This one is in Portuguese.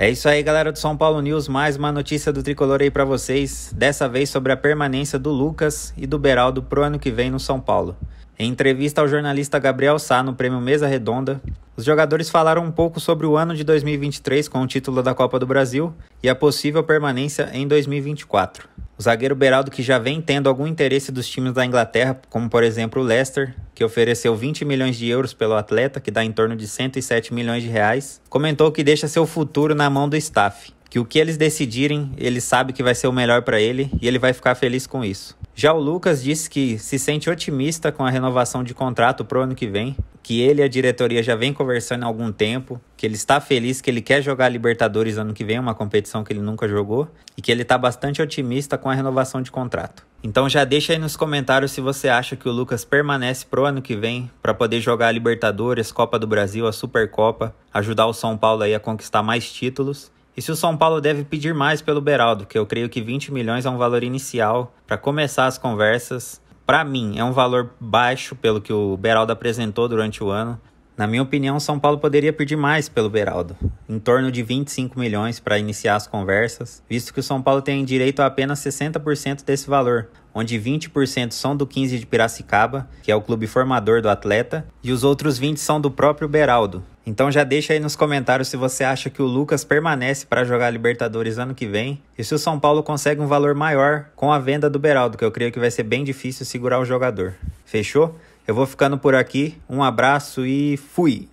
É isso aí, galera do São Paulo News. Mais uma notícia do Tricolor aí para vocês. Dessa vez sobre a permanência do Lucas e do Beraldo pro ano que vem no São Paulo. Em entrevista ao jornalista Gabriel Sá no prêmio Mesa Redonda, os jogadores falaram um pouco sobre o ano de 2023 com o título da Copa do Brasil e a possível permanência em 2024. O zagueiro Beraldo, que já vem tendo algum interesse dos times da Inglaterra, como por exemplo o Leicester, que ofereceu 20 milhões de euros pelo atleta, que dá em torno de 107 milhões de reais, comentou que deixa seu futuro na mão do staff, que o que eles decidirem, ele sabe que vai ser o melhor para ele e ele vai ficar feliz com isso. Já o Lucas disse que se sente otimista com a renovação de contrato para o ano que vem, que ele e a diretoria já vem conversando há algum tempo, que ele está feliz, que ele quer jogar Libertadores ano que vem, uma competição que ele nunca jogou, e que ele está bastante otimista com a renovação de contrato. Então já deixa aí nos comentários se você acha que o Lucas permanece pro ano que vem para poder jogar a Libertadores, Copa do Brasil, a Supercopa, ajudar o São Paulo aí a conquistar mais títulos e se o São Paulo deve pedir mais pelo Beraldo, que eu creio que 20 milhões é um valor inicial para começar as conversas. Para mim, é um valor baixo pelo que o Beraldo apresentou durante o ano. Na minha opinião, o São Paulo poderia pedir mais pelo Beraldo, em torno de 25 milhões para iniciar as conversas, visto que o São Paulo tem direito a apenas 60% desse valor, onde 20% são do 15 de Piracicaba, que é o clube formador do atleta, e os outros 20 são do próprio Beraldo, então já deixa aí nos comentários se você acha que o Lucas permanece para jogar a Libertadores ano que vem e se o São Paulo consegue um valor maior com a venda do Beraldo, que eu creio que vai ser bem difícil segurar o jogador. Fechou? Eu vou ficando por aqui. Um abraço e fui!